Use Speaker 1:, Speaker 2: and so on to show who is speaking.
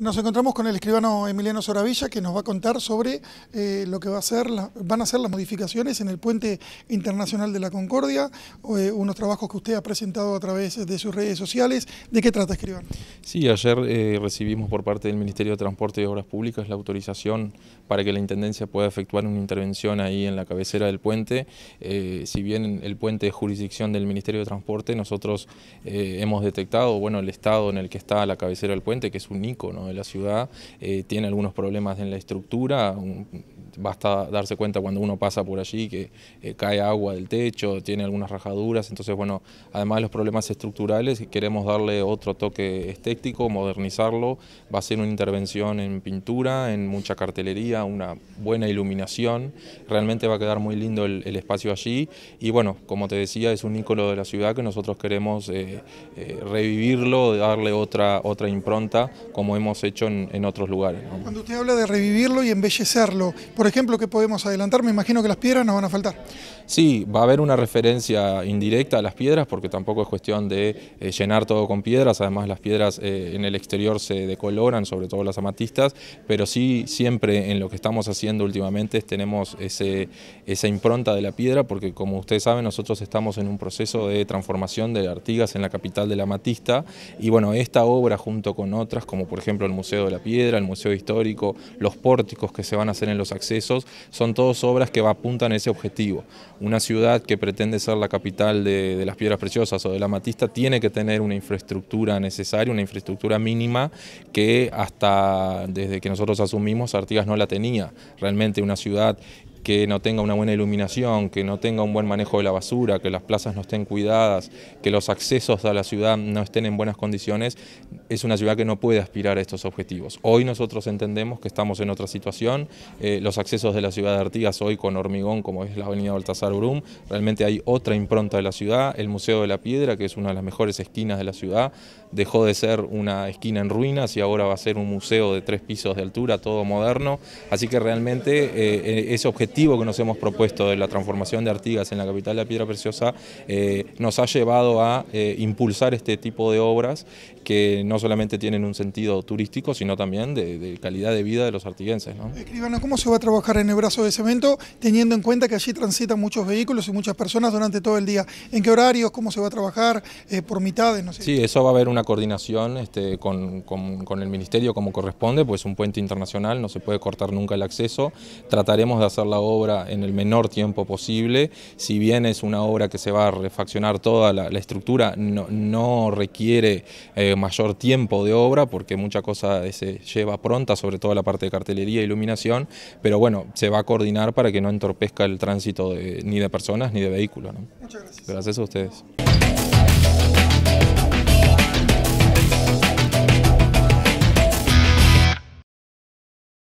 Speaker 1: nos encontramos con el escribano Emiliano Soravilla que nos va a contar sobre eh, lo que van a ser las modificaciones en el Puente Internacional de la Concordia, eh, unos trabajos que usted ha presentado a través de sus redes sociales. ¿De qué trata, escribano?
Speaker 2: Sí, ayer eh, recibimos por parte del Ministerio de Transporte y Obras Públicas la autorización para que la Intendencia pueda efectuar una intervención ahí en la cabecera del puente. si bien el puente es jurisdicción del Ministerio de Transporte, nosotros hemos detectado bueno, el estado en el que está la cabecera del puente, que es un ¿no? de la ciudad, eh, tiene algunos problemas en la estructura, basta darse cuenta cuando uno pasa por allí que eh, cae agua del techo, tiene algunas rajaduras, entonces bueno, además de los problemas estructurales queremos darle otro toque estético, modernizarlo, va a ser una intervención en pintura, en mucha cartelería, una buena iluminación, realmente va a quedar muy lindo el, espacio allí y bueno, como te decía, es un ícono de la ciudad que nosotros queremos eh, eh, revivirlo, darle otra, otra impronta como hemos hecho en, otros lugares. Cuando
Speaker 1: usted habla de revivirlo y embellecerlo, ejemplo, ¿qué podemos adelantar? Me imagino que las piedras nos van a faltar.
Speaker 2: Sí, va a haber una referencia indirecta a las piedras porque tampoco es cuestión de eh, llenar todo con piedras, además las piedras eh, en el exterior se decoloran, sobre todo las amatistas, pero sí siempre en lo que estamos haciendo últimamente tenemos esa impronta de la piedra porque como ustedes saben nosotros estamos en un proceso de transformación de Artigas en la capital de la amatista y bueno, esta obra junto con otras como por ejemplo el Museo de la Piedra, el Museo Histórico, los pórticos que se van a hacer en los accesos esos son todas obras que apuntan a ese objetivo. Una ciudad que pretende ser la capital de, de las piedras preciosas o de la matista tiene que tener una infraestructura necesaria, una infraestructura mínima que hasta desde que nosotros asumimos Artigas no la tenía. Realmente una ciudad que no tenga una buena iluminación, que no tenga un buen manejo de la basura, que las plazas no estén cuidadas, que los accesos a la ciudad no estén en buenas condiciones, es una ciudad que no puede aspirar a estos objetivos. Hoy nosotros entendemos que estamos en otra situación, eh, los accesos de la ciudad de Artigas hoy con hormigón, como es la avenida Baltasar Brum, realmente hay otra impronta de la ciudad, el Museo de la Piedra, que es una de las mejores esquinas de la ciudad, dejó de ser una esquina en ruinas y ahora va a ser un museo de tres pisos de altura, todo moderno, así que realmente eh, eh, ese objetivo objetivo que nos hemos propuesto de la transformación de Artigas en la capital de la Piedra Preciosa eh, nos ha llevado a eh, impulsar este tipo de obras que no solamente tienen un sentido turístico, sino también de, calidad de vida de los artiguenses. ¿no?
Speaker 1: ¿cómo se va a trabajar en el brazo de cemento, teniendo en cuenta que allí transitan muchos vehículos y muchas personas durante todo el día? ¿En qué horarios? ¿Cómo se va a trabajar? Eh, ¿Por mitades? No
Speaker 2: Sí, eso va a haber una coordinación este, con, el Ministerio como corresponde, pues es un puente internacional, no se puede cortar nunca el acceso. Trataremos de hacer la obra en el menor tiempo posible. Si bien es una obra que se va a refaccionar toda la, estructura, no, requiere... Eh, mayor tiempo de obra porque mucha cosa eh, se lleva pronta, sobre todo la parte de cartelería e iluminación, pero bueno, se va a coordinar para que no entorpezca el tránsito ni de personas ni de vehículos. Muchas gracias. Gracias a ustedes.